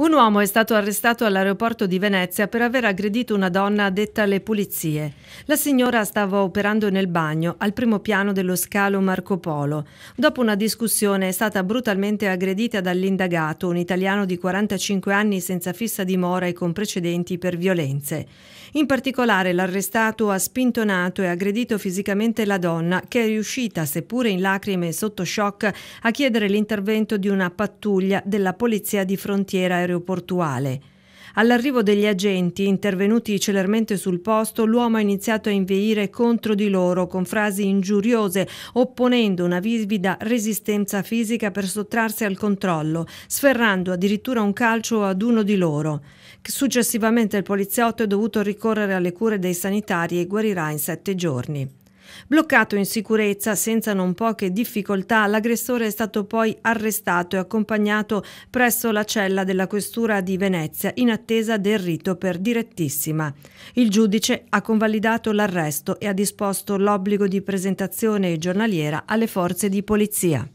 Un uomo è stato arrestato all'aeroporto di Venezia per aver aggredito una donna addetta alle pulizie. La signora stava operando nel bagno, al primo piano dello scalo Marco Polo. Dopo una discussione è stata brutalmente aggredita dall'indagato, un italiano di 45 anni senza fissa dimora e con precedenti per violenze. In particolare l'arrestato ha spintonato e aggredito fisicamente la donna, che è riuscita, seppure in lacrime e sotto shock, a chiedere l'intervento di una pattuglia della polizia di frontiera aeroportuale aeroportuale. All'arrivo degli agenti, intervenuti celermente sul posto, l'uomo ha iniziato a inveire contro di loro con frasi ingiuriose, opponendo una vivida resistenza fisica per sottrarsi al controllo, sferrando addirittura un calcio ad uno di loro. Successivamente il poliziotto è dovuto ricorrere alle cure dei sanitari e guarirà in sette giorni. Bloccato in sicurezza senza non poche difficoltà, l'aggressore è stato poi arrestato e accompagnato presso la cella della questura di Venezia in attesa del rito per direttissima. Il giudice ha convalidato l'arresto e ha disposto l'obbligo di presentazione giornaliera alle forze di polizia.